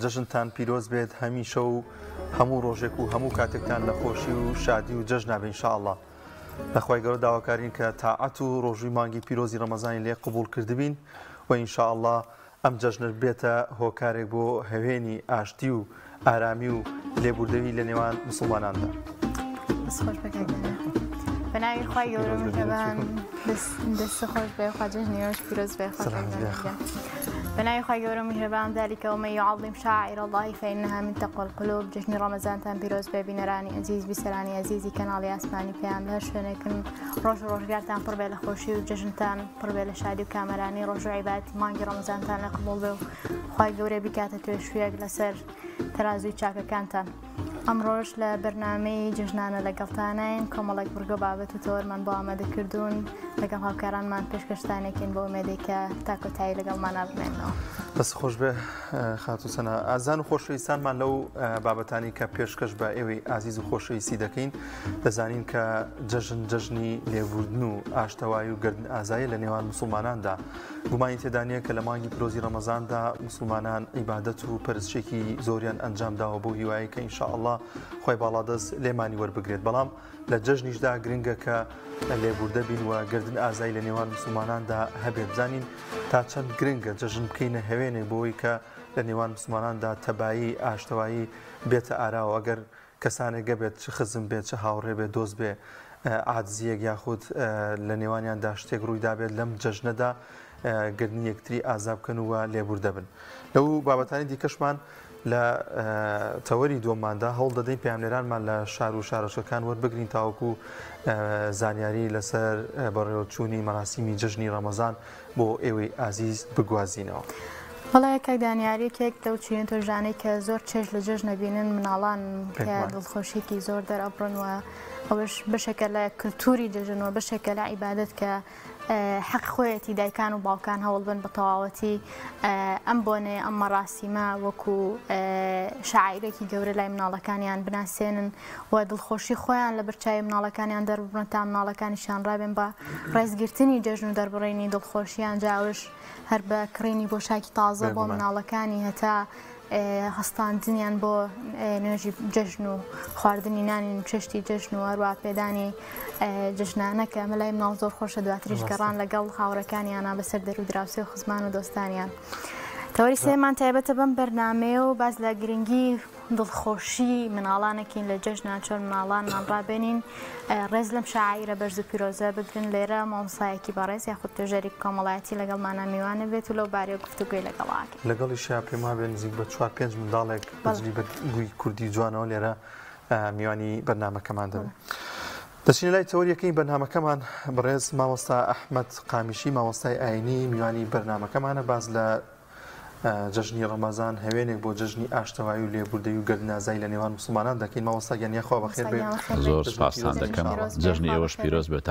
جەژنتان پیرۆز بێت هەمیشە و هەموو ڕۆژێک و هەموو کاتێکتان نەخۆشی و شادی و جەژ نابێن شاءله نەخوای گەۆ داواکارین کە تاعەت و ڕۆژوی مانگی پیرۆزی ڕەمەزانی لێ قبول کردبین و ئینشاءله ئەم جەژنر بێتە هۆکارێک بۆ هەوێنی ئاشتی و ئارامی و لێبوردەوی لە نێوان مسلماناندا. بناوی خی گەورە دەست خۆش بێ خواجێژ نیێش پیرۆز بێ خ. بنا يخير مهربان ذلك ومن يعظم شاعر الله فإنها من تقوى القلوب جشن رمضان تن نراني عزيز رانی عزیزی بسرانی عزیزی کانالی اسمانی پیام لش فنکن روش روشگارتان پر بیل خوشی و جشنتان پر بیل شادی و کامرانی روش عبادت مانگی رمضان تام قبول بو خواهی گوره بکاتە توێ شوێک لەسەر تەازوی چاکەکانتان. ئەمڕۆژ لە بەرنمەی جژنانە لەگەڵتانین کۆمەڵێک بگە بابەت و تۆرمان بۆ ئامادەکردوون لەگەڵ هاوکارانمان پێشکەشتانێکین تاكو تاي تاکۆتایی لەگەڵمانە بمێنەوە. دەست خۆش بێ خاتوسەنە ئازان و خۆشەویستانمان لەو بابەتانی کە پێشکەش بە ئێوەی ئازیز و خۆشەویستی دەکەین دەزانین کە جەژن جەژنی لێبوردن و ئاشتەوای و گردن ئازایی لە نێوان مسلماناندا گومانی تێدانە کە لە مانگی پیرۆزی ڕەمەزاندا مسلمانان عیبادەت و پرسشێکی زۆریان ئەنجامداوە بۆ هیوایی کە ئینشاءله خۆی باڵادەست لێمانی وەربگرێت بەڵام لە جەژنیشدا گرنگەکە لێبوردە بین و گردن ئازای لە نێوان مسلماناندا هەبێ بزانین تا چەند گرنگە جەژن بکەینە هەوێنێ بۆی کە لە نێوان مسلماناندا تەبایی ئاشتەوایی بێتە ئاراوە ئەگەر کەسانێک گەبێت چ خزم بێت چه هاوڕێ بێ دۆست بێ ئازیەک یاخود لە نێوانیاندا شتێک ڕوویدا بێت لەم جەژنەدا گردنی یەکتری ئازاب بکەن وە لێبوردەبن لەو بابەتانی دیکەشمان لە تەوەری دۆماندا هەڵ دەدەین پامێرانمان لە شار و شارەشەکان وەربگرین تاوکو زانیاری لەسەر بەڕێوەچوونی مەراسیمی جژنی ڕەمەزان بۆ ئێوەی ئازیز بگوازینەوە. وڵایەکە دانیارێکێک دە چێنتۆ ژانەی کە زۆر چێش لە جژ نەبینن مناڵان دڵخۆشیێکی زۆر دەرەبڕنەوە ئەوەش بشەکە لە کللتوری دەژنەوە بشەکە لە عیبادت کە حەق خۆیەتی دایکان و باوکان هەوڵ بن بە تەواوەتی ئەم بۆنێ ئەممە ڕاستیمە وەکو شاعیرێکی گەورە لای مناڵەکانیان بناسێنن و دڵخۆشی خۆیان لە بەرچای مناڵەکانیان دەربڕن تا مناڵەکانیشان ڕابێن بە ڕێزگرتنی جەژن و دەربڕێنی دڵخۆشییان جاوش هەر بە کڕینی بۆشاکی تازە بۆ مناڵەکانی هەتا هەستاندنیان بۆ نوێژی جەژن و خواردنی نانی چشتی جەژن و هەروە پێدانی جژنانەکە مەلای مناڵ زۆر خۆشە دواتریش گەڕان لەگەڵ خاوڕەکانیانە بەسەر دەرو دراوسی و خزمان و دۆستانیان. تەوەری سێمان تایبەتە بەم بەرنمەیە و باز لە گرنگی دڵخۆشی مناڵانەکەین لە جەژنا چۆن مناڵان ناڕابێنین ڕێز لەم شاعیرە بەرز و پیرۆزە بگرن لێرە مامسایەکی بەڕێز یاخود توژەری کۆمەڵایەتی لەگەڵمانە میوانە بێت و لەو بارێ گفتوگوی لەگەڵاکی لەگەڵی شیا پێما بێ نزیک بە چوار پێنج منداڵێک بەزلی بە گوی کوردی جوانەوە لێرە میوانی بەرنمەکەمان دەبێت. دەچین لای تەوریەکەی بەنامەکەمان بڕێز ماوەستا ئەحمد قامیشی ماوەستای ئاینی میوانی بەرنمەکەمانە باز لە جژنی ڕەمەزان هەوێنێک بۆ جژنی ئاشتەوای و لێبوردەی و گەرنازای لە نێوان مسلمانان دەکەین ماوەستا گەنیخوا بەخێر زۆر سپاسان دەکەم جژنی ئێوەش پیرۆز بێت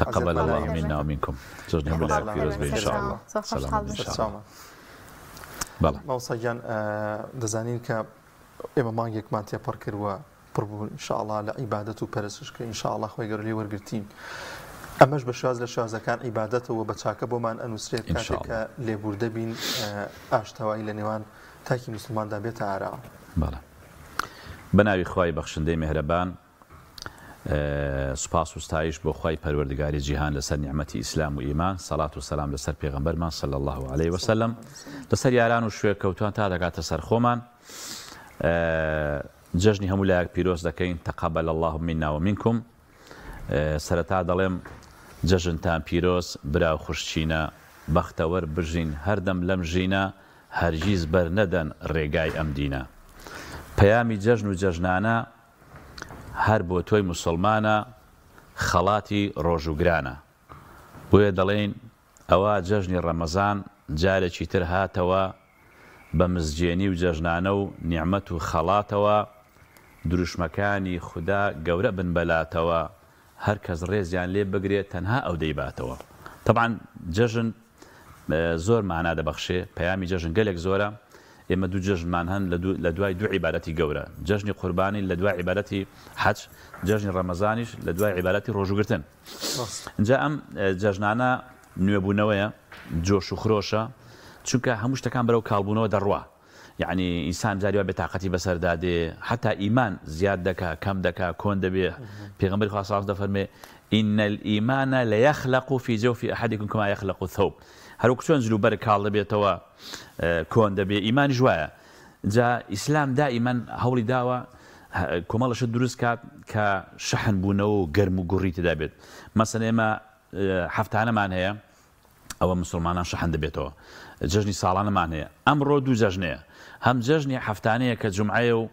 تەقبل الله من نامینکم جژنی پیرۆز بێ انشاءالله بەڵ ماوسەگیان دەزانین کە ئێمە مانگێکمان تێپڕ کردووە پڕبوون انشاءله لە عیبادەت و پەرسش کە انشاءله خۆی گەرلی وەرگرتین ئەمەش بە شاز لە شازەکان عیباەتەوە بە چاکە بۆمان ئەنووسێت کاتێککە لێبوردە بین ئاشتەوایی لە نێوان تاکی مسلماندا بێتە ئاراوە بە ناوی خی بەخشندەی مهرەبان سوپاس وستایش بۆ خی پەروەردگاری جیهان لەسەر نیحمەتی ئیسلام و ئیمان سەلات و سەسلام لەسەر پێغمبەرمان سل الله عليه وسلم لەسەر یاران و شوێ کەوتوان تا دەگاتە سەر خۆمان جەژنی هەموو لایەک پیرۆز دەکەین تەقابل الله مننا و منکم سەرەتا دەڵێم جەژنتان پیرۆس براو خوشچینە بەختەوەەر بژین هەردەم لەم ژینە هەرگیز بەر نەدەن ڕێگای ئەم دینە. پەیامی جەژن و جەژنانە هەر بۆ تۆی مسلمانە خەڵاتی ڕۆژوگرانە. بۆیە دەڵێن ئەوە جەژنی ڕەمەزان جارێکی تر هاتەوە بە مزجێنی و جەژنانە و نیعممەت و خەڵاتەوە دروشمەکانی خوددا گەورە بن بەلاتەوە هەر کەس ڕێزیان لێ بگرێت تەنها ئەو دەیباتەوە طبعاان جەژن زۆر معنا دەبەخشێ پەیامی جەژن گەلێک زۆرە ئێمە دوو جژنمان هەن لە دوای دوو عیبارەتی گەورە جژنی قوربانی لە دوای عیبارەتی حەج جژنی ڕەمەزانیش لە دوای عیبارەتی ڕۆژوگرتن اینجا ئەم جەژنانە نوێبوونەوەیە جۆش و خرۆشە چونکە هەموو شتەکان بەرەو کاڵبوونەوە دەڕوا یعنی ئینسان جاریوە بێتاقەتی بەسەردادێ حتا ئیمان زیاد دکا کەم دکا کۆن دەبێ پێغمبری خواسااز دەفەرمێ إن الإيمان لا يخلق في جوف أحدكم كما يخلق الثوب هەروک چۆن زلوبەر کاڵ دەبێتەوە کۆن دەبێ ئیمان ژواە جا ئیسلام دا ئیمان هەوڵی داوە کۆمەڵەشە دروست کات کە شەحن بوونەوە و گەرم و گوڕی تدا بێت مەسن ئێمە هەفتانەمان هەیە ئەوە مسلمانان شەحن دەبێتەوە جژنی ساڵانەمان هەیە ئەمڕۆ دوو جەژنەیە هەم جەژنی هەفتانەیە کە جمعایە و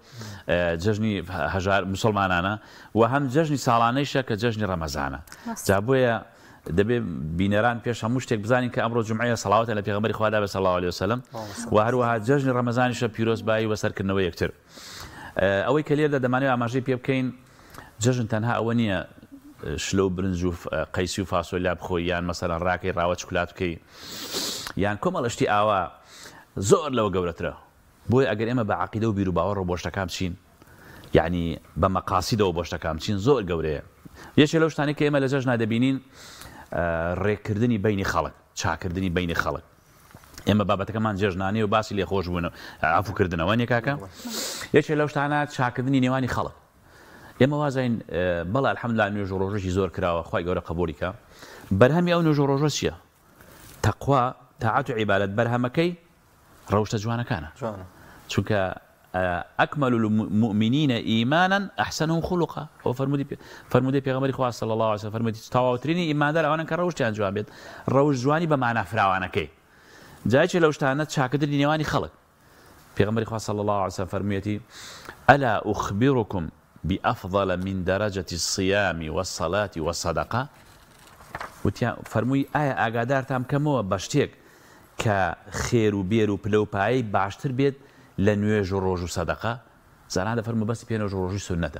جژنی هەژار مسلمانانە و هەم جەژنی ساڵانەیشە کە جەژنی ڕەمەزانە جا بۆیە دەبێت بینەران پێش هەموو شتێک بزانین کە ئەمڕۆ جمعایە سلااوتە لە پێغمەری خوادا بە سەڵاو لێ وسلم و هەروەها جەژنی ڕەمەزانیشە پیرۆزبایی و سەرکردنەوە یەکتر ئەوەی کە لێدا دەمانێت ئاماژەی پێ بکەین جەژن تەنها ئەوە نییە شلو برنج و قەیسی و فاسۆلا بخۆی یان مەسەرەن ڕاکەی ڕاوە چکلات بکەی یان کۆمەڵشتی ئاوا زۆر لەوە گەورەترە بۆی ئەگەر ئێمە بە عقیدە و بیر و باوەڕ بۆشتەکان چین یعنی بە مەقاسیدەوە بۆشتەکان چین زۆر گەورەیە یەکێ لەو شتانی کە ئێمە لە جەژ نادەبینین ڕێکردنی بینی خەڵک چاکردنی بینی خەڵک ئێمە بابەتەکەمان جێژنانی و باسی لێخۆش بوون ئافوکردنەوە نیکاکە یەکێ لەو شتانە چاکردنی نێوانی خەڵک ئێمە وازین بەڵ حملا نوێژ ڕۆژێکی زۆر کراوە خی گەورە قبولیکە بەرهەمی ئەو نوێژ ڕۆژە چیە تەخوا تاعات و عیبالەت بەرهەمەکەی ڕەوشتە جوانەکانە چونکە ئەکمەل آه، مؤمنینە ئیمانەن ئەحسن خولقا ئەو فرمودی فرمودی پێغمەری خوا صلی الله علیه فرمودی تەواوترینی ئیماندار ئەوانن کە ڕەوشتیان جوان بێت روش جوانی به معنا فراوانەکەی جایکی لەو شتانە چاکردنی نێوانی خلق پێغمەری خوا صلی الله علیه فرمیەتی الا اخبركم بأفضل من درجة الصيام والصلاة والصدقة وتیان فەرمووی ئایا آية ئاگادارتان کەمەوە بە شتێک کە خێر و بێر و پلەپایی باشتر بێت لنواج روج صدقة زال هذا فرمو بس بين روج سنة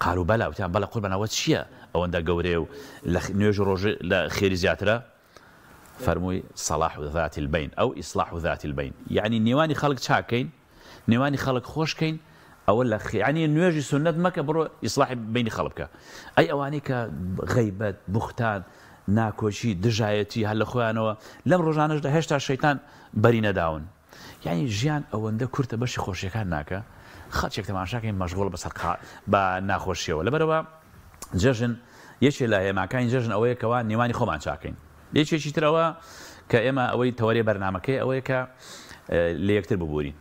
قالوا بلا وتعال بلا قل بنا وش شيء أو عند جوريو لنواج روج لخير زيارة فرموي صلاح ذات البين أو إصلاح ذات البين يعني نيواني خلق شاكين نيواني خلق خوش كين أو لا يعني نواج سنة ما كبروا إصلاح بين خلقك أي أوانيك غيبة بختان ناكوشي دجايتي هل خوانوا لم رجعنا جدا هشتا الشيطان برينا داون یعنی ژیان ئەوەندە کورتە بەشی خۆشیەکان ناکە خەچێک تەماشاکەین مەژغۆڵ بەسەر بە ناخۆشیەوە لەبەرەوە جەژن یەکێ لە هێماکانی جەژن ئەوەیە کەوا نێوانی خۆمان چاکەین یەکێکی ترەوە کە ئێمە ئەوەی تەوەری بەرنمەکەی ئەوەیە کە لە یەکتر ببوورین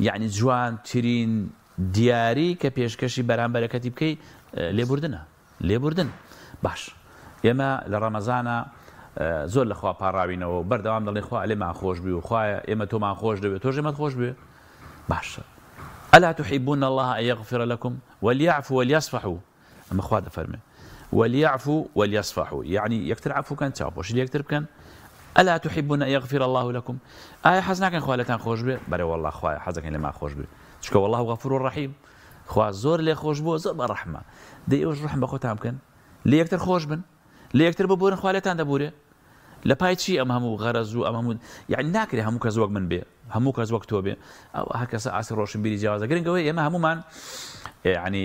یعنی جوان ترین دیاری کە پێشکەشی بەرامبەرەکەتی بکەی لێبوردنە لێبوردن باش ئێمە لە ڕەمەزانە زۆر لەخوا پاراوینەوە بەردەوام دەڵێ خوا لێمان خۆش بی و خوایە ئێمە تۆمان خۆش دەبێت تۆش ئێمە خۆش بێ باشە ئەلا تحیبون الله أن يغفر لكم وليعفو وليصفحوا أما خوا دەفەرمێ وليعفو وليصفحوا يعني یەکتر عفو کەن چاپۆشی یەکتر بکەن ألا تحبون أن يغفر الله لكم ئایا حەز ناکەن خوا خوش خۆش بێ بەرە والله خوایە اللي لێمان خوش بي. چکە والله غفور و ڕحیم خوا زور لێ خوش بووە زور بە ڕەحمە دەی ئەوش ڕحم بە خۆتان بکەن لێ یەکتر خۆش بن لێ یەکتر ببوورن خوا لێتان لە پایچی ئەم هەموو غەرەز و ئەمەمون یعنی ناکرێ هەموو کە زۆک من بێ هەموو کەس وەک تۆ بێ ئەو هەکەسە ئاسی ڕۆشن بیری جیاوازە گرنگەوەی ئێمە هەمومان ینی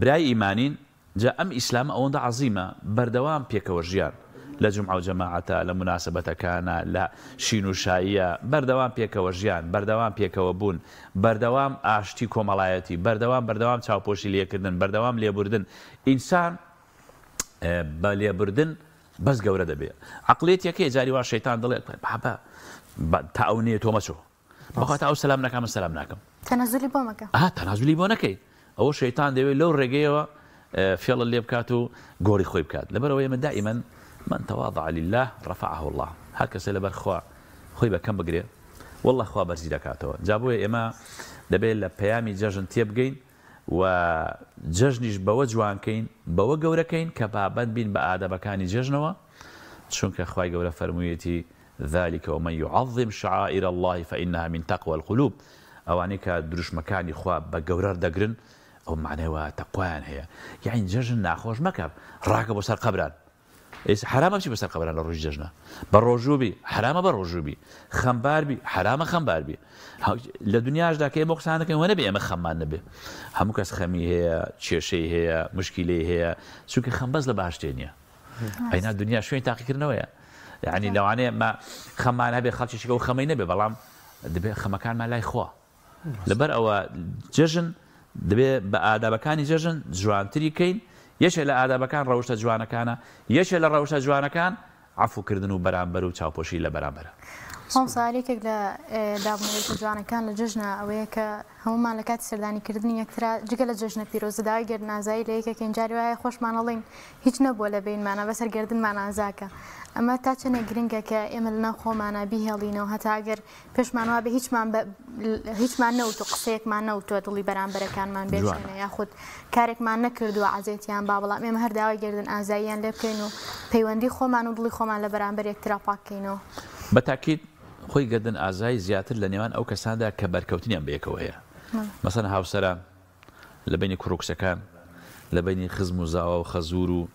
برای ئیمانین جا ئەم ئیسلام ئەوەندا عزیمە بەردەوام پێکەوە ژیان لە جمع و جەماعەتە لە مناسبەتەکانە لە شین و شاییە بەردەوام پێکەوە ژیان بەردەوام پێکەوە بوون بەردەوام ئاشتی کۆمەڵایەتی بەردەوام بەردەوام چاوپۆشی لێکردن بەردەوام لێبوردن ئینسان بە لێبوردن بەس گەورە دەبێ عقلێت یەکەی جاری وا شەیتان دەڵێت بابە تا ئەو نێ تۆ مەچۆ بەخواتا ئەو سلام نەکەمە سلام ناکەم تەنازلی بۆ مەکە تەنازلی بۆ نەکەی ئەوە شەیتان دەوێت لەو ڕێگەیەوە فێڵە لێ بکات و گۆری خۆی بکات لەبەرەوە ئێمە دائیمەن من تەواضع لله ڕفعه الله هەر کەسێ لەبەر خوا خۆی بەکەم بگرێ والله خوا بەرزی دەکاتەوە جا بۆیە ئێمە دەبێت لە پەیامی جەژن تێبگەین و جەژنیش بەوە جوانکەین بەوە گەورەکەین کە پابەت بین بە ئادەبەکانی جەژنەوە چونکە خی گەورە فەرموویەتی ذلكەوە مە عظیم شعائر اللهی فەئینها من تەقوە القلوب ئەوانەی کە دروشمەکانی خوا بە گەورە دەگرن ئەو معنەوە تەقویان هەیە یاین جەژن ناخۆش مەکە ڕاکە بۆ سەر قبران ئێستا حرامە بچی بەسەر خبرە لە ڕۆژی دەژنە بە ڕۆژوبی حرامە بە ڕۆژوبی خەمباربی حرامە خەمباربی لە دنیاشدا کە ئێمە قسانەکەی وەنە بێ ئەمە خەممان نەبێ هەموو کەس خەمی هەیە کێشەی هەیە مشکیلەی هەیە چووکە خەمبەز لە باشتێ نیە ئەینا دنیا شوێن تاقیکردنەوەیە یعنی لەوانەیە مە خەمان هەبێ خەڵکیشکە و خەمەی نەبێ بەڵام دەبێت خەمەکانمان لای خوا لەبەر ئەوە جژن دەبێت بە ئادابەکانی جژن جوانتری کەین یەشێ لە ئادابەکان ڕەوشتە جوانەکانە یەشێ لە ڕەوشە جوانەکان عفوکردن و بەرامبەر و چاپۆشی لە بەرامبەرە. هەم ساالێکێک لە دابنەوەی جوانەکان لە جژنە ئەوەیە کە هەمومان لە کاتی سەردانیکردنی یەکترا جگە لە جژنە پیرۆزداوای گەرنازایی لە یەکێکین جاری وایە خۆشمانەڵین هیچ نەبووە لە بینمانە بەسەر گردنمانازاکە. ئەمە تا چەنە گرنگە کە ئێمە لە ناوخۆمانە بیهێڵینەوە هەتاگەر پێشمانوا بە هیچمان نەوت و قسەیەکمان نەوتوە دڵی بەرامبەرەکانمان بێژێنە یاخود کارێکمان نەکردووە ئازێتیان با بەڵام ئێمە هەرداوای گردن ئازاییان لێ بکەین و پەیوەندی خۆمان و دڵی خۆمان لە بەرامبەر یەکترا پاکەینەوە. بە تاکیید خۆی گەدن ئازای زیاتر لە نێوان ئەو کەساندا کە بەرکەوتنیان بەیەکەوە هەیە مەسەن هاوسەرە لە بینی کوڕکسەکان لە بینی خزم و زاوە و خەزور و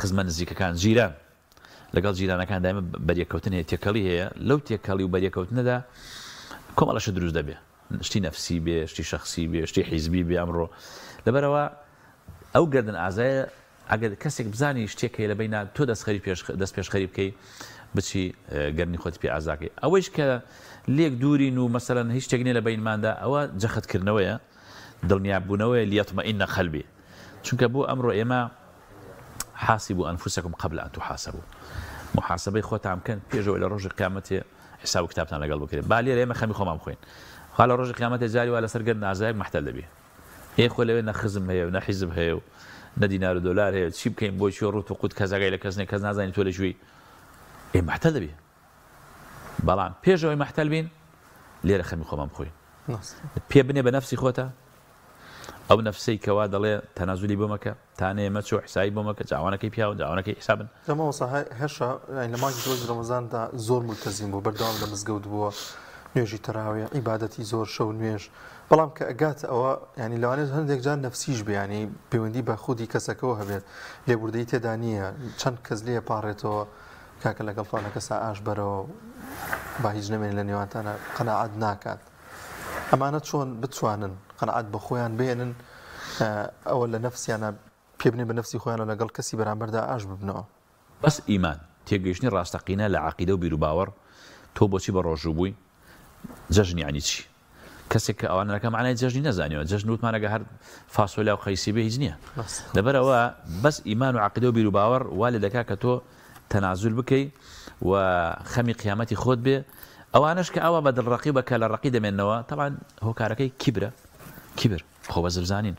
خزمە نزیکەکان ژیرە لەگەڵ جیرانەکان دامە بەریەکەوتن هەیە تێکەڵی هەیە لەو تێکەڵی و بەریەکەوتنەدا کۆمەڵەش دروست دەبێ شتی نەفسی بێ شتی شخصی بێ شتی حیزبی بێ ئەمڕۆ لەبەرەوە ئەو گردن ئازایە ئەگەر کەسێک بزانانی شتێکی لە بینا تۆ دەست دەست پێشخەری بکەی بچی اه، گرنی خود پی ئازاکەی ئەوەش که لیک دوری نو مثلا هیچ تگنی لبین تێکنێ لە بینماندا ئەوە جەخەتکردنەوەیە دڵنیاببوونەوەی لیتما این خلبی چون که بو امرو ایما حاسبو انفسکم قبل ان تو محاسبه خود خۆتان کن پێشەوە لە ڕۆژی قیامەتێ حساب کتابتان لەگەڵ بکرێت با لێرە ئێمە خەمی خۆمان بخوێن خوا لە ڕۆژی قیامەتێ جاری وا لەسەر گەر نازایک محتەل دەبێ هەیە خۆ لەوێ نەخزم هەیە هیو نەحیزم هەیە و دلار هیو چی بکەین بۆ چی تو و قوت کەزاگای لە کەسنێک کەس نازانانی ئێ إيه، مەحتە دەبی بەڵام پێشەوەی مەحتەل بین لێرە خەمی خۆمان بخۆین پێ بنێ بە نفسی خۆتە ئەو نفسی کەوا دەڵێ تەنازولی بۆمەکە تانێ مەچۆ حسایی بۆمەکە جاوانەکەی پیاوە جاوانەکەی حسابن هەشە لە ماکی زۆر ڕەمەزاندا زۆر متەزیم بۆ بەرداوام لە مزگەوت بووە نوێژی تەراوەیە زور زۆر شەو نوێژ بەڵام کە ئەگات ئەوە ینی لەوانێت هەندێک جار نفسیش بیانی پەیوەندی بە خودی کەسەکەەوە هەبێت لێبوردەی تێدا چەند کەس لێ پاڕێتەوە کاکە لەگەڵتوانە کەسا ئاش بەرەوە با هیچ نمێن لە نێوانتانە قەنەعات ناکات ئەمانە چۆن بتوانن قەنەعات بە خۆیان بێنن ئەوە لە نفسیانە پێبنێ بە نفسی خۆیانە لەگەڵ کەسی بەرامبەردا ئاش ببنەوە بەس ئیمان تێگەیشتنی ڕاستەقینە لە عقیدە و بیرروباوەڕ تۆ بۆچی بە ڕۆژوو بووی جەژنی ینی چی کەسێک کە ئەوانەکە معنای جژنی نزانانیەوە جژن وتمانەگە هەر فاسۆلا و خەیسی بە هیچ نییە لەبەرەوە بەس ئیمان و عقیدە و بیرروباوەڕ وا لێ دەکا کە تۆ تەنازول بکەیت و خەمی قیامەتی خۆت بێ ئەوانش کە ئەوە بە دڵڕقی بەکە لە ڕقی دەمێنەوە تاوان هۆکارەکەی کیبرە کیبر خۆ بەزر بزانین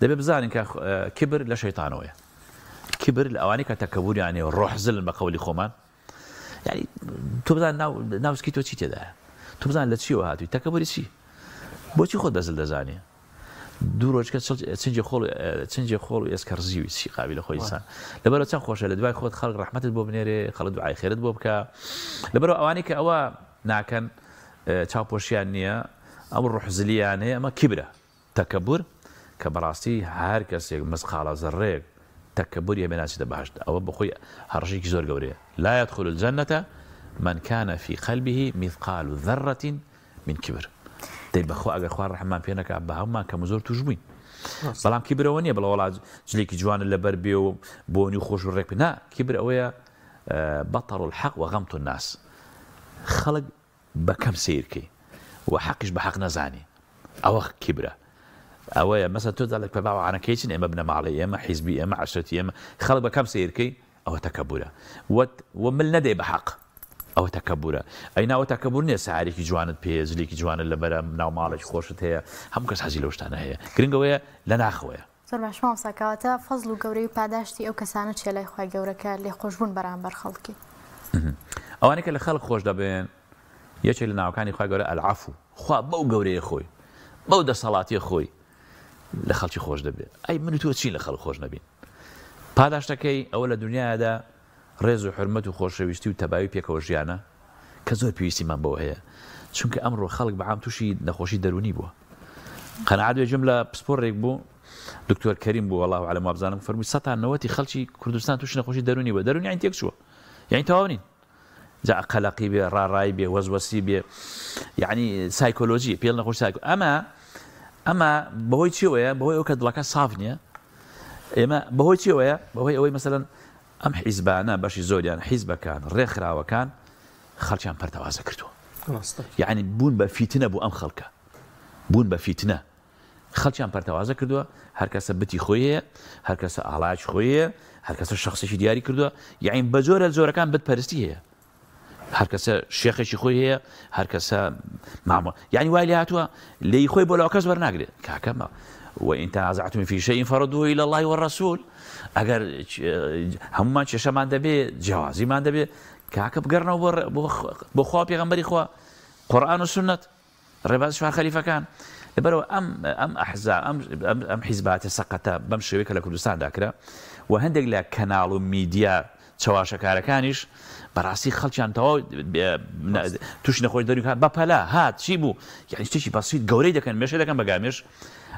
دەبێ بزانین کە کیبر لە شەیتانەوەیە کیبر لە ئەوانی کە تەکەبوریانی ڕۆحزل بە قولی خۆمان یعنی تۆ بزان ناوسکی تۆ چی تێدایە تو بزان لە چیەوە هاتووی تەکەبوری چی بۆچی خۆت بەزل دەزانێت دوو ڕۆژکە چنجی خۆڵ چنجی خۆڵ و ئێسکە زیوی سی قابل لە خۆیسان لەبەرە چەند خۆشە لە دوای خۆت خەڵک ڕحمەتت بۆ بنێرێ خەڵت دوعای خێرت بۆ بکە لەبەرەوە ئەوانی کە امر روح چاپۆشیان نییە ئەم ڕحزلیان هەیە ئەمە کیبرە تەکەبور مسخال بەڕاستی هەر کەسێک مزقالە زەڕێک تەکەبوری آوا بخوی هر چی کشور جوریه لا يدخل الجنة من كان في قلبه مثقال ذرة من كبر دەی بەخوا ئەگە خوار ڕحمان پێەکە بە هەممان کەمە زۆر توش بووین بەڵام کبر نییە بلا ولاد جلی کی جوان لبر بیو بونی خوش رک بی نه کبر اویا اه، بطر الحق و غەم تۆ ناس خەڵک بەکەم سیرکەی و حەقش بە حەق نەزانی ئەوە کیبرە ئەوەیە مەسە تۆدا لە پێباوانەکەی چین ئێمە بنەماڵی اما حیزبی اما عشتی ئێمە خەڵک بەکەم سیرکەی ئەوە تەکەبورە وت وە مل نەدەی بە حەق ئەوە تەکەبورە ئەی ناوە تەکەبور نیە ساارێکی جوانت پێزلێکی جوانت لە بەرە ناوماڵێک خۆشت هەیە هەم کەس حەزی لەشتانە هەیە گرنگەوەیە لە ناخەوەە ساکاتە فەزل و گەورەی پاداشتی ئەو کەسانە چێ لای خی گەورەکە لێ خۆشببوون بەرامبەر خەڵکی ئەوانە کە لە خەڵ خۆش دەبێن یەکێک لە ناوەکانی خی گەورە ئەلعاف و خوا بەو گەورەیە خۆی بەو دەسەڵاتی خۆی لە خەڵکی خۆش دەبێت ئەی من تۆ چین لە خەڵ خۆش نەبین پاداشتەکەی ئەوە لە دنیادا ڕێز و حرمەت و خۆشەویستی و تەباوی پێکەوە ژیانە کە زۆر پێویستیمان بەوە هەیە چونکە ئەمڕۆ خەڵک بەعام تووشی نەخۆشی دەرونی بووە قەنعادێژم لە پسپۆرێک بوو دکتۆر کەریم بوو وڵاو علە مابزانم فەرمی سەتانەوەتی خەڵکی کوردستان توش نەخۆشی دەرونی بە دەرونی یان تێکچووە یعنی تەواوین جا قەلقی بێ ڕاڕای بێ وەزوەسی بێ یعنی سایکۆلۆژی پێڵ نەخۆش سایکۆ ئەمە ئەمە بەهۆی چیەوەە بەهۆی ئەو کە دڵەکە ساف نییە ئێمە بەهۆی چیەوەە بەهۆی ئەوەی مەمثلەن ئەم حیزبانە بەشی زۆریان حیزبەکان ڕێکخراوەکان خەڵکیان پەرتەوازە کردووە یعنی بوون بە فیتنە بوو ئەم خەڵکە بوون بە فیتنە خەڵکیان پەرتەوازە کردووە هەرکەسە بتی خۆی هەیە هەرکەسە ئالاج خۆیە هەرکەسە شخصێکی دیاری کردووە یعین بە زۆرە زۆرەکان بتپەرستی هەیە هەرکەسە شێخێکی خۆی هەیە هەرکەسە مامە یعنی وای لە هاتووە لی خۆی بۆ لاو کەس وەرناگرێت کاکەمە وإن تنازعتم في شيء فردوه إلى الله والرسول ئەگەر هەمومان کێشەمان دەبێت جیاوازیمان دەبێت کاکە بگەڕنەوە بۆ خوا پێغمبەری خوا وسنة و سنت ڕێباز شوان خەلیفەکان أم ئەم ئەم ئەحزا ئەم حیزباتە سەقەتە بەم شوێکە لە کوردستانداکرا و هەندێک كانال وميديا و میدیا چاواشەکارەکانیش بەڕاستی خەڵکیان تەواو توش نەخۆش دەری بەپەلا هات چی بوو یعنی شتێکی بەسییت كان مشي مێشە دەکەن بەگامێش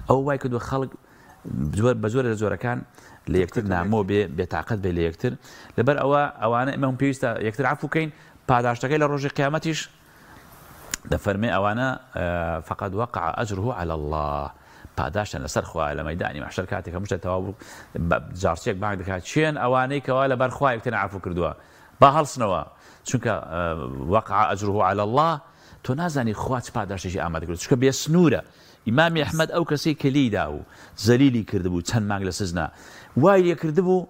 ئەو وای کردوە خەڵک بە زۆر لە زۆرەکان لە یەکتر نامۆ بێ بێتاقت بێ لە یەکتر لەبەر ئەوە ئەوانە ئمە هم پێویستە یەکتر عفوکەین پاداشتەکەی لە ڕۆژی قیامەتیش دەفەرمێ ئەوانە فقط وەقع ئەجرهوو على الله پاداشتن لەسەر خوا لە مەدانی مەحشر کاتێک هەمشتە تەواو جارچێک باگ دەکات چێن ئەوانەی کەوا لە بەرخوا یەکتر عفو کردووە با هەڵسنەوە چونکە وەقع ئەجرهوو على الله تۆ نازانی خواچ پاداشتێکی ئامادەکرد چکە بێ سنوورە ئیمامی ئەحمد ئەو کەسەی کەلیدا و زەلیلی کردبوو چەند مانگ لسزنا سزنا وای یەکردبوو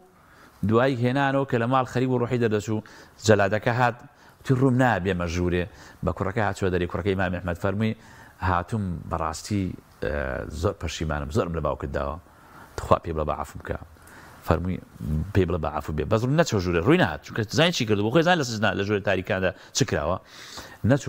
دوای هێنانەوە کە لە ماڵ خەریب و ڕۆحی دەدەچوو جەلادەکە هات تو روم نابێ مەژورێ بە کوڕەکە هاچوە دەری کوڕەکەی مامی ئەحمد فەرمووی هاتووم بەڕاستی اه، زۆر پەشیمانم زۆرم لە باوکردداوە تخوا پێ بڵە بە عفو بکە بعفو پێ بڵە بە عفو بێ بەزم نەچۆ ژورێ ڕووی نات چونکە زای چی کردو خۆی زان لە سزنا لە ژوورێ تاریکاندا چکراوە نەچۆ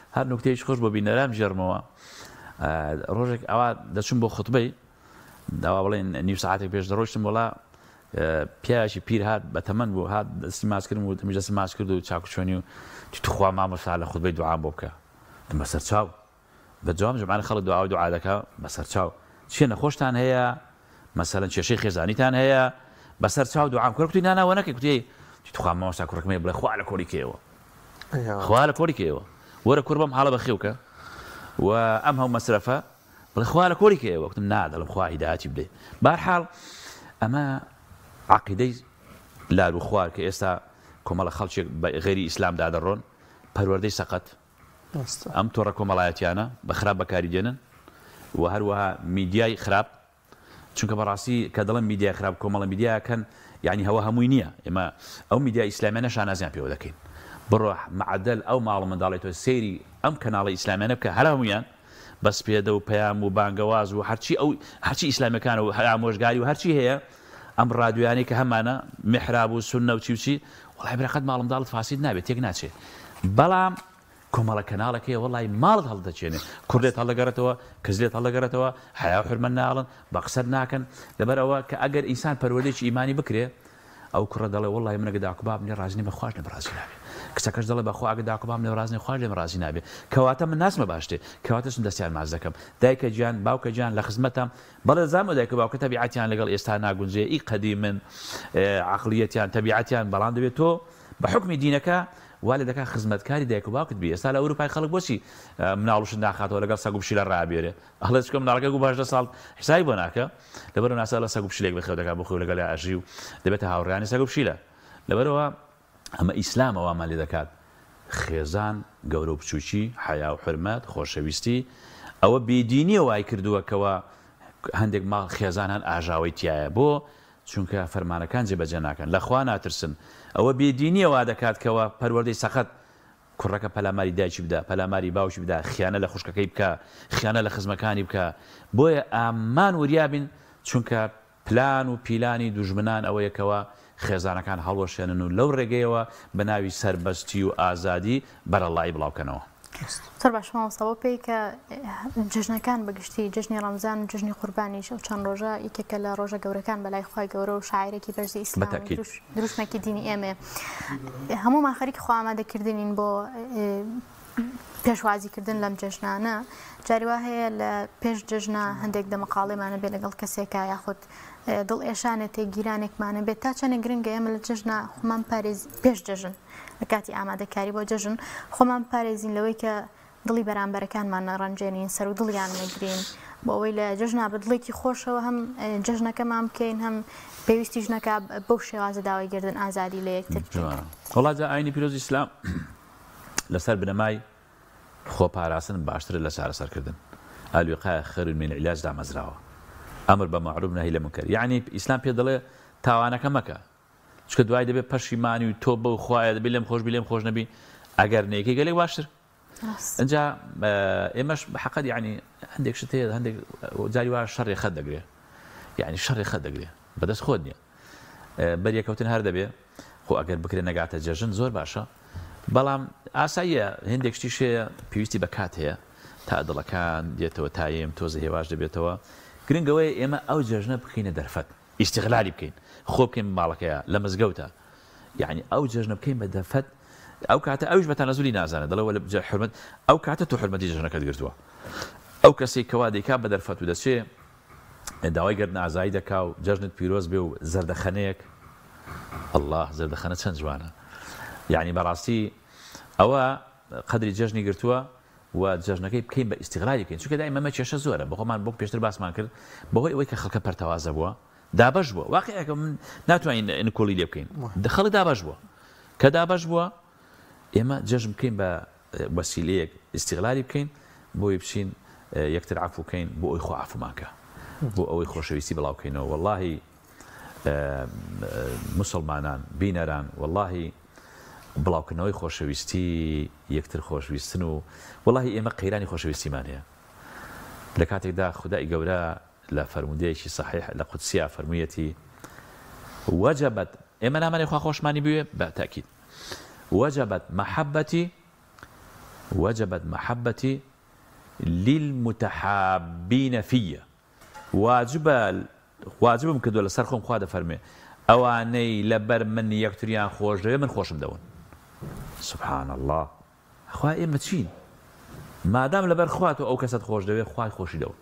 هەر نوکتەیەش خۆش بۆ بینەرام ژەرمەوە ڕۆژێک ئەوە دەچم بۆ خطبەی داوا بڵێن نیو ساعتێک پێش دەڕۆشتم وڵا پیاشی پیر هاات بە تەمەەن بوو هاات دەستی ماسکردم و دەمیژە سماس کرد و چاکوچۆنی و توخوا مامەسا لە خودبەی دوعام بۆ بکە بەسەر چاو بەجوام ژمانە خەڵک دوعاو دوعادەکە بەسەر چاو چیە نەخۆشتان هەیە مەسەرەن کێشەی خێزانیتان هەیە بەسەر چاو دوعام کرد کوتی ناناوە نەکە کوتی توخوا مامەسا کوڕکمێ بڵێ خوا لە کۆریکەوە خوا لە کۆریکەوە ورا کوربم حاڵە بە خێوکە و ئەم هەو مەسرەفە بڵخوا لە کۆریکە وەکتم نادەڵم خوایداتی بێ لا ئەمە عقیدەی لا و خوار کە ئێستا کۆمەڵە خەڵچێک غێری ئیسلامدا دەڕۆن پەروەردەی سەقەت ئەم تۆڕە کۆمەڵایەتیانە بە خراپ بەکاری دێنن و هەروەها میدیای خراپ چونکە بەڕاستی کە دەڵم میدیا خراپ کۆمەڵە میدیاکەن یعنی يعني هەوە هەمووی نییە ئێمە ئەو میدیا ئیسلامیانە شانازیان پێوە دەکەین بڕۆ معدەل ئەو ماڵ منداڵێتەوە سێری ئەم کەناڵی ئیسلامیانە بکە هەرامویان بەس پێدە و پەیام و بانگەواز و هەرچی ئەو هەرچی ئیسلامەکان و هەرامۆژگاری و هەرچی هەیە ئەم ڕادویانی کە هەمانە محراب و سنە و چیوچی وڵای برەخەت ماڵمداڵت فاسید نابێت تێک ناچێت بەڵام کۆمەڵە کەناڵەکەی وڵی ماڵت هەڵدەچێنێ کوردێت هەڵدەگەرێتەوە کەزلێت هەڵدەگەرێتەوە حیا حرمە ناڵن بە قسەر ناکەن لەبەرەوە کە ئەگەر ئینسان پەروەێکی ئیمانی بکرێ ئەو کوڕە دەڵێ وڵی منەگەدا کوباب لێ ڕازنی بە خوارد لە برازیلاوێت کچەکەش دەڵێ بەخوا ئاگە داکوبام لە ڕازنی خوارد لێم ڕازی نابێ کەواتە من ناسمە باشتێ کەواتەشم دەستیان ماز دەکەم دایکە گیان باوکە گیان لە خزمەتم بەڵێ زامە دایکە باوکە تەبیعاتیان لەگەڵ ئێستا ناگونجێ ئی قەدی من عقلیەتیان تەبیعاتیان بەڵان دەبێت تۆ بە حکمی دینەکە وا لە دەکات خزمەتکاری دایک و باوکت بی ئێستا لە ئەوروپای خەڵک بۆچی مناڵوش ناخاتەوە لەگەڵ سەگوپشی لە ڕابێرێ ئەڵێ چکەم ناڵەکە و باشدە ساڵ حسای بۆ ناکە لەبەر ناسا لە سەگوپشیلێک بەخێ دەکات بخۆ لەگەل ئاژی و دەبێتە هاوڕیانی سەگوپشیلە لەبەرەوە ئەمە ئیسلام ئەووامان لێ دەکات خێزان گەورە بچووکی حیا و حرمەت خۆشەویستی ئەوە بێدینی وای کردووەکەوە هەندێک ماڵ خێزانان ئاژاوی تایە بۆ چونکە فەرمانەکان جێبەجێ ناکەن لەخوا ناترسن ئەوە بێدینی وا دەکاتکەوە پەروەردەی سەخت کوڕەکە پەلاماری دایکی بدا پەلاماری باوشی بدا خیانە لە خوشکەکەی بکە خیانە لە خزمەکانی بکە بۆیە ئامان وریابن چونکە پلان و پیلانی دوژمنان ئەوەیەکەوە خێزانەکان هەڵوەشێنن و لەو ڕێگەیەوە بەناوی سربەستی و ئازادی بەرەڵی بڵاوکەنەوە. سەر باشماوەسەوە پێی کە جژنەکان بەگشتی جژنی ڕەمزان و جژنی قوربانیش ئەو چەند ڕۆژە یکێکە لە ڕۆژە گەورەکان بەلای خخوای گەورە و شاعرێکی بەرزی ئیسلام دروستنەکی دینی ئێمێ هەموو ماخەرێک خوامادەکردنین بۆ پێشوازیکردن لەم جژنانە جاریوا هەیە لە پێش جژنا هەندێک دەمەقاڵێمانە بێ لەگەڵ کەسێکە یاخود دڵ ئێشانێت تێگیرانێکمانە بێت تا چەنە گرنگگە ئێمە لە جژنا خۆمان پارێز پێش دەژن لە کاتی ئامادەکاری بۆ جژن خۆمان پارێزین لەوەی کە دڵی بەرامبەرەکانمان ڕەنجێنین سەر و دڵیان نەگرین بۆ ئەوەی لە جژنا بدڵێکی خۆشەوە هەم جژنەکەمان بکەین هەم پێویستی ژنەکە بەو شێوازە داوای گردن ئازادی لە یەکتر وڵاتە ئاینی پیرۆزی ئسلام لەسەر بنەمای خۆپاراستن باشتر لە چارەسەرکردن ئالوێقای خەرمێن عیلاج دامەزراوە ئەمر بە معروب نهی لە منکە یعنی ئیسلام پێ دەڵێ تاوانەکە مەکە چکە دوای دەبێت پەشیمانی و تۆ بە خوایە دەبێت لەم خۆش لێم خۆش نەبی ئەگەر نەیەکی گەلێک باشتر اینجا ئێمەش حقت ینی هەندێک شت هەیە هەندێک جاری وار شەڕێ خە دەگرێ یعنی شەڕێ خە دەگرێ بەدەست خۆت نییە بەریەکەوتن هەر دەبێ خۆ ئەگەر بکرێن نەگاتە جەژن زۆر باشە بەڵام ئاساییە هندێک شتیشەیە پێویستی بەکات هەیە تا دڵەکان دێتەوە تایم تۆزە هێواش دەبێتەوە كرين قوي إما أو جرجنا بخينا درفت استغلالي بكين خوب كين مالك يا لما زقوتها يعني أو جرجنا بكين بدرفت أو كعتة أوش بتاع نزولي نازنة دلوا ولا بجر حرمة أو كعتة تو حرمة جرجنا كده قرتوا أو كسي كوادي كاب بدرفت وده شيء دعوة قرنا عزايدة كاو جرجنا بيروز بيو زرد خنيك الله زرد خنة جوانا يعني براسي أو قدري جرجني قرتوا و بکیم جژنەکەی بکەین بە ئیسیقلالی بکەین چکە دای مەمە کێشە زۆرە بەخۆمان پیشتر باس باسمان کرد با هوی بەهۆی ئەوەی کە خەکە پەرتەوازە بووە دابش واقعی اگه من نتونم این این ناتوانین نکۆلی لێ بکەین دخەڵی دابش بووە کە دابش بووە ئێمە جژم بکەین بە اه، وەسیلەیەک ئیسیقلالی بکەین بۆی بچین اه، عفو مان که ئەوی اوی عفومانکە بۆ بلاو کنیم و اللهی مسلمانان بینران و اللهی بڵاوکردنەوەی خۆشەویستی یەکتر خۆشویستن و وڵی ئێمە قەیرانی خۆشەویستیمانەیە لە کاتێکدا خدای گەورە لە فرموودەیەکی صحیح لە قودسیا فرموویەتی وجبت ئێمە نامانی خوا خۆشمانی بوێ بە تاکیید وجبت محبەتی وجبت محبەتی للمتحابين فيه واجب واجبم کردو لەسەر خۆم خوا دەفەرمێ ئەوانەی لەبەر من یەکتریان خۆش من خۆشم دەون سبحان الله خوا ئێمە چین مادام لەبەر خواتەوە ئەو کەسەت خۆش دەوێت خوای خۆشیدەوە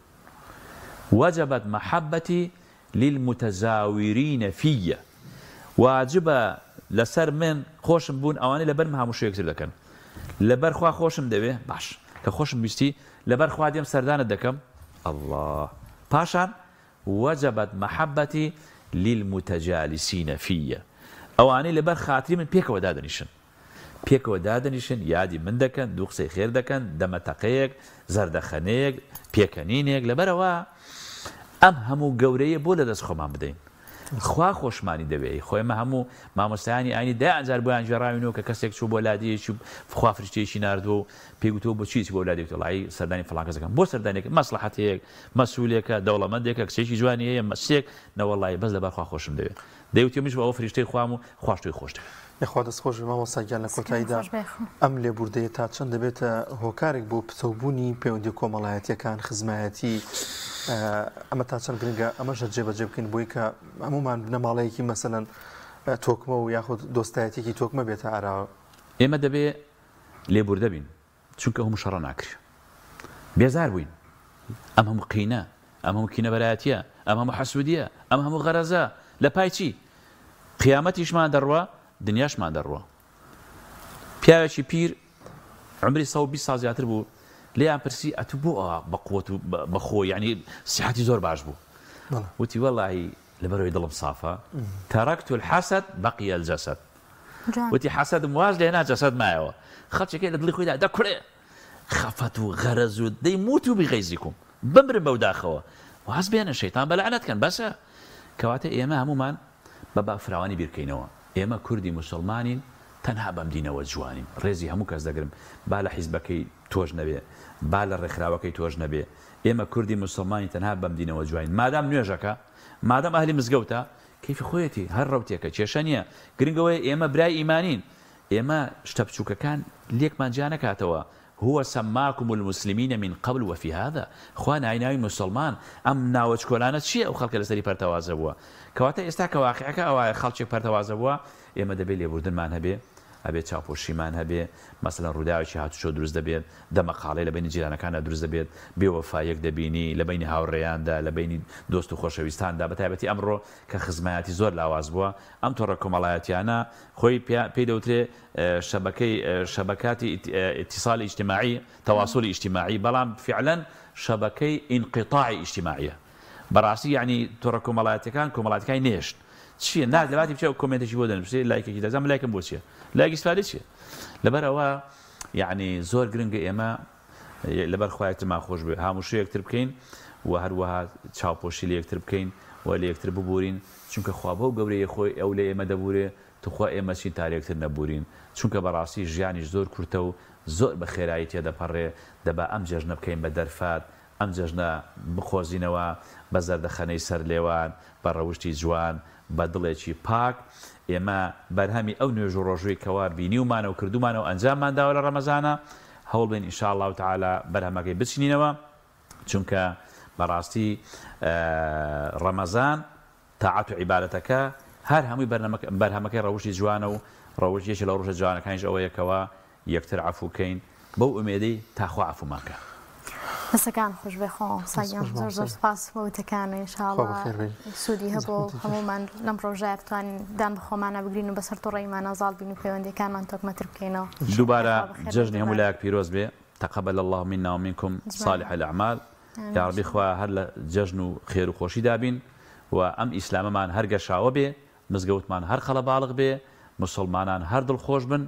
وجبت محبتي للمتزاورين فيا واجبە لەسەر من خۆشم بوون ئەوانەی لەبەر هەمووشەیەکتر دەکەن لەبەر خوا خۆشم دەوێ باش کە خۆشم بیستی لەبەر خوا دێم سەردانە دەکەم الله پاشان وجبت محبتي للمتجالسين فيا ئەوانەی لەبەر خاتری من پێکەوە دادنیشن پێکەوە دادنیشن یادی من دەکەن دوو قسەی خێر دەکەن دەمەتەقەیەک زەردەخەنەیەک پێکەنینێک لەبەرەوە ئەم هەموو گەورەیە بۆ لە دەست خۆمان بدەین. خوا خۆشمانی دەوێت خۆێمە هەموو مامۆستانی ئاینی دایانجار بۆیان جێراوینەوە کە کەسێک چوو بۆ لادیەکی خوافرشتێکی نردوە و پێگوتۆ بۆ چیت بۆ لادێکڵی سەردانی فلاکەزەکەم بۆ سەردانێک مەسلحاتەیەک مەسوولێکە دەوڵەمەندێکە کسێکی جوانی هەیە مەسێک نەوەڵی بەس لەبەرخوا خۆشم دەوێت دەوتی مش بە ئەو فریشتەی خوام و خواشتوی خۆشتەوێت. یخوا دەستخۆش ماوە ساگیان لە کۆتاییدا ئەم لێبوردەیە تا چەند دەبێتە هۆکارێک بۆ پسەوبوونی پەیوەندی کۆمەڵایەتیەکان خزمایەتی ئەمە تا چەند گرنگە ئەمەشە جێبەجێ بکەین بۆی کە هەمومان بنەماڵەیەکی مەسەن تۆکمە و یاخود دۆستایەتێکی تۆکمە بێتە ئاراوە ئێمە دەبێ لێبوردە بین چونکە هەموو شەڕە ناکری بێزار بووین ئەم هەموو قینە ئەم هەموو کینەبەراتیە ئەم هەموو حەسوودیە ئەم هەموو غەرەزە لە پایچی قیامەتیشمان دەڕوە دنیاش ما دنیاشمان دەڕوە پیاوێکی پیر عمری سە بی سا زیاتر بوو لیان پرسی ئەتو با قوت و بەخۆ یعنی صحتی زور باش بوو وتی وەڵی لەبەرەوەی دڵم سافە تەرەکت و حەسەت بەقیە جەسەت وتی حەسەدم واز لێنا جەسەد مایەوە خەچەکەی لە دڵی خۆیدا دەکوێ خفت و غرز و دەی موت و بغیزیکم بمرم و داخەوە بیان شیطان بلعنت کن بسه. بەسە ایمه ئێمە هەمومان بە فرعانی بیرکەینەوە ئێمە کوردی مسلمانین تەنها بەم دینەوە جوانین ڕێزی هەموو کەس دەگرم با لە حیزبەکەی تۆش نەبێ با لە ڕێکخراوەکەی تۆش نەبێ ئێمە کوردی مسلمانی تەنها بەم دینەوە جوانین مادام نوێژەکە مادەم ئەهلی مزگەوتە کەیفی خۆیەتی هەر ڕوتێکە کێشە نییە گرنگەوەی ئێمە برای ئیمانین ئێمە شتە بچووکەکان لێکمان جیانەکاتەوە هو سماكم المسلمين من قبل وفي هذا خوان عيناي مسلمان ام ناوچ کۆلانە چییە ئەو خەڵکە لەسەری پەرتەوازە بووە کەواتە ئێستا کە واقعەکە ئەوە خەڵکی پەرتەوازە بووە ئێمە دەبێت لێبوردنمان هەبێ ئەبێت چاپۆشیمان هەبێ مەسلەن ڕووداوێکی هاتوچۆ دروست دەبێت دەمەقاڵی لە بینی جیرانەکانە دروست دەبێت بێوەفایەک دەبینی لە بینی هاوڕێیاندا لە بینی دۆست و خۆشەویستاندا بەتایبەتی ئەمڕۆ کە خزمایەتی زۆر لاواز بووە ئەم تۆڕە کۆمەڵایەتیانە خۆی پێی دەوترێ شبەکەی شبکاتی ئتصالی ئیجتماعی تەواسولی ئیجتماعی بەڵام فعلەن شبەکەی ئینقیطاعی ئیجتماعیە بەڕاستی یعنی تۆڕە کۆمەڵایەتەکان کۆمەڵاتەکانی نێشت چی نه چیە نار لەباتی بچێ کمنتێکی بۆ دەنووسێ لایکێکی دەزانام لایکم بۆ چیە لایکی چی لبر او یعنی زور گرنگ اما لبر خواهیت ما خوش خۆش بێ یک ترب کین و هر هەروەها چاوپۆشی لیک ترب کین و لە یەکتر ببورین چونکە خوابە و گەورەیە خۆی ئەو لە ئێمە دەبورێ توخوا ئێمە چین تارێکتر نەبورین چونکە بەڕاستی ژیانیش زور کرتو زور زۆر خیرایتی خێرایی تێدەپەڕێ ام ئەم جێژنە بکەین بە ام ئەم جەژنە و بە زەردەخەنەی سر لیوان بر ڕەوشی جوان بە دڵێکی پاک ئێمە بەرهەمی ئەو نوێژ و ڕۆژوی کەوا بینی ومانە و کردومانەوە ئەنجاممانداوە لە ڕەمەزانە هەوڵ بێن ئینشاءله و تعاالە بەرهەمەکەی بچینینەوە چونکە بەڕاستی ڕەمەزان تاعات و عیبارەتەکە هەر هەمووی بەرهەمەکەی ڕەوشی جوانە و ڕەوژێکی لە ڕۆژە جوانەکانیش ئەوەیەکەوە یەکتر عفوکەین بەو ئومێدەی تاخوا عفومانکە. كان خوش و بێ خۆم ساگەم زۆر زۆر سپاس بەوتەکانی سوودی هەبوو هەمومان لەم ڕۆژای بتوانین دام بخۆمانە بگرین و بەسەر ڕێیمان نازال بین من پەیوەندەکانمان متر بکەینەوە دووبارە جژنی همو لایەک پیروز بێ تقبل الله منا ومنكم صالح الأعمال يا ربي خوا هر ججن خير وخوشي دابين ام إسلام من هر گشاو بي مزگوت من هر خلبالغ بي مسلمانان هر دل خوش بن